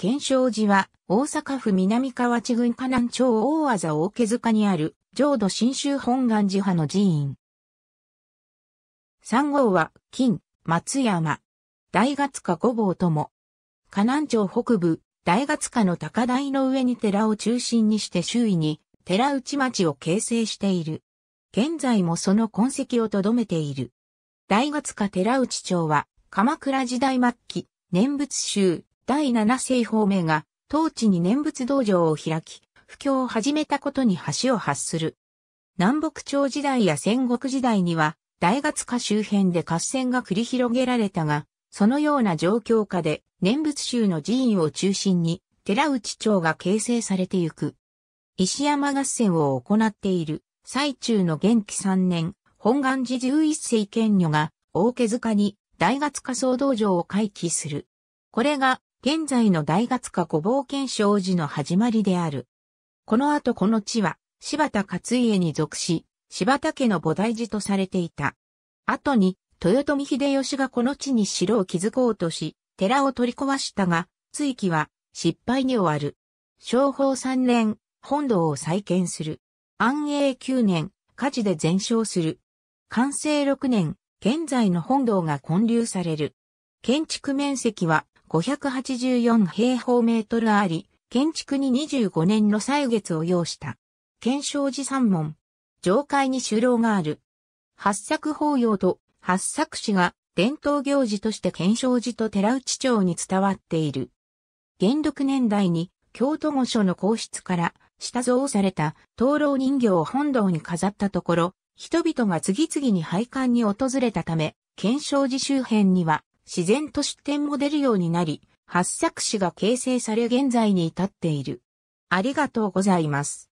検証寺は、大阪府南河内郡河南町大和大毛塚にある、浄土真宗本願寺派の寺院。三号は、金、松山、大月下五坊とも。河南町北部、大月下の高台の上に寺を中心にして周囲に、寺内町を形成している。現在もその痕跡をとどめている。大月下寺内町は、鎌倉時代末期、念仏宗、第七世方面が、当地に念仏道場を開き、布教を始めたことに橋を発する。南北朝時代や戦国時代には、大月下周辺で合戦が繰り広げられたが、そのような状況下で念仏宗の寺院を中心に、寺内町が形成されてゆく。石山合戦を行っている最中の元気三年、本願寺十一世賢女が大毛塚に大月下総道場を回帰する。これが現在の大月下古坊県商寺の始まりである。この後この地は、柴田勝家に属し、柴田家の菩提寺とされていた。後に、豊臣秀吉がこの地に城を築こうとし、寺を取り壊したが、追記は失敗に終わる。商法三年、本堂を再建する。安永九年、火事で全焼する。完成六年、現在の本堂が建立される。建築面積は584平方メートルあり、建築に25年の歳月を要した。検証寺三門。上階に首楼がある。八作法要と八作師が伝統行事として検証寺と寺内町に伝わっている。元禄年代に京都御所の皇室から下造された灯籠人形を本堂に飾ったところ、人々が次々に廃館に訪れたため、検証寺周辺には自然と出展も出るようになり、八作詞が形成され現在に至っている。ありがとうございます。